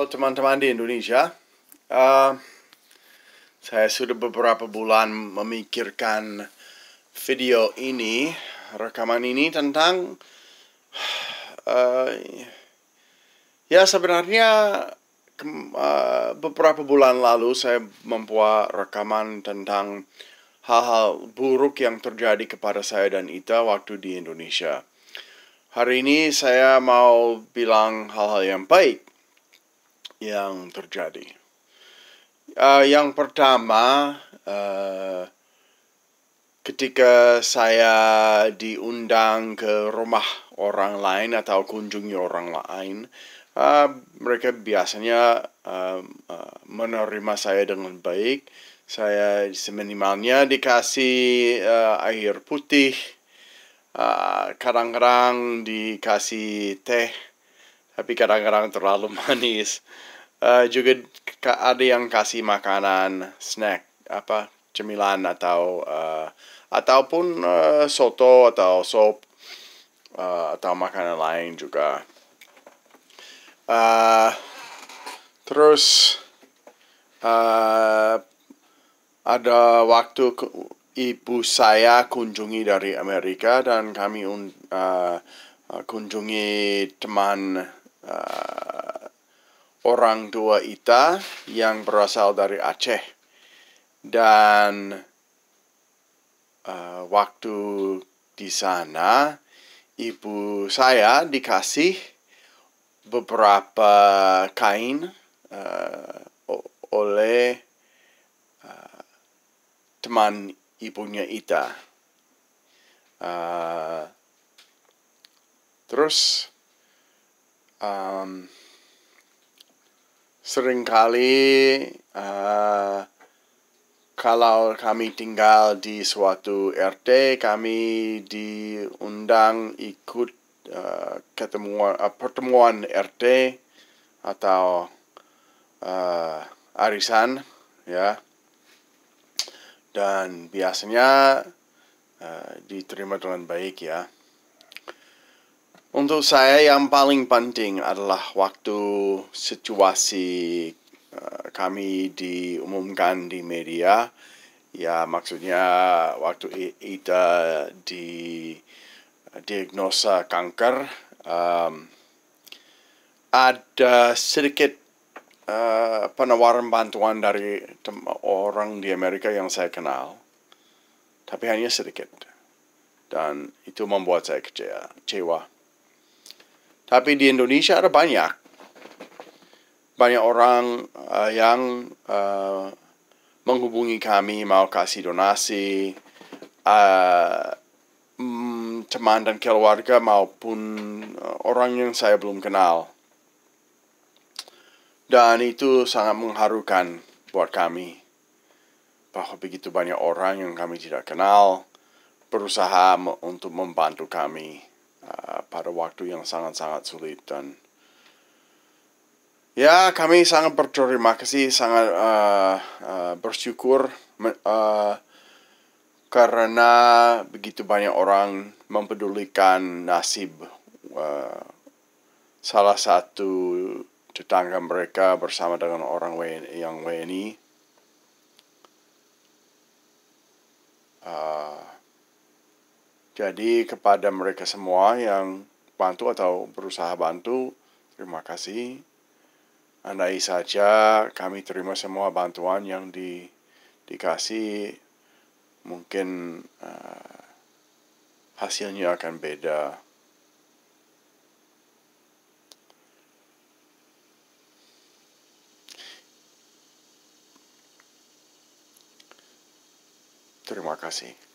Halo teman-teman di Indonesia, uh, saya sudah beberapa bulan memikirkan video ini, rekaman ini tentang uh, ya sebenarnya uh, beberapa bulan lalu saya membuat rekaman tentang hal-hal buruk yang terjadi kepada saya dan Ita waktu di Indonesia. Hari ini saya mau bilang hal-hal yang baik yang terjadi. Uh, yang pertama, uh, ketika saya diundang ke rumah orang lain atau kunjungi orang lain, uh, mereka biasanya uh, uh, menerima saya dengan baik. Saya seminimalnya dikasih uh, air putih, kadang-kadang uh, kadang -kadang dikasih teh tapi kadang-kadang terlalu manis uh, juga ada yang kasih makanan snack apa cemilan atau uh, ataupun uh, soto atau sop uh, atau makanan lain juga uh, terus uh, ada waktu ibu saya kunjungi dari Amerika dan kami un, uh, kunjungi teman uh, orang tua Ita yang berasal dari Aceh dan uh, waktu di sana ibu saya dikasih beberapa kain uh, oleh uh, teman ibunya Ita. Uh, terus um, seringkali uh, kalau kami tinggal di suatu RT kami diundang ikut uh, eh, ketemuan uh, eh, pertemuan RT atau uh, arisan ya dan biasanya uh, diterima dengan baik ya untuk saya yang paling penting adalah waktu situasi eh, kami diumumkan di media. Ya maksudnya waktu kita di diagnosa kanker um, ada sedikit uh, penawaran bantuan dari orang di Amerika yang saya kenal, tapi hanya sedikit dan itu membuat saya kecewa. Tapi di Indonesia ada banyak. Banyak orang uh, yang uh, menghubungi kami mau kasih donasi. Uh, teman dan keluarga maupun orang yang saya belum kenal. Dan itu sangat mengharukan buat kami. Bahwa begitu banyak orang yang kami tidak kenal berusaha untuk membantu kami. Uh, pada waktu yang sangat-sangat sulit dan ya kami sangat berterima kasih sangat uh, uh, bersyukur uh, karena begitu banyak orang mempedulikan nasib uh, salah satu tetangga mereka bersama dengan orang yang WNI Jadi kepada mereka semua yang bantu atau berusaha bantu, terima kasih. Andai saja kami terima semua bantuan yang di, dikasih, mungkin uh, hasilnya akan beda. Terima kasih.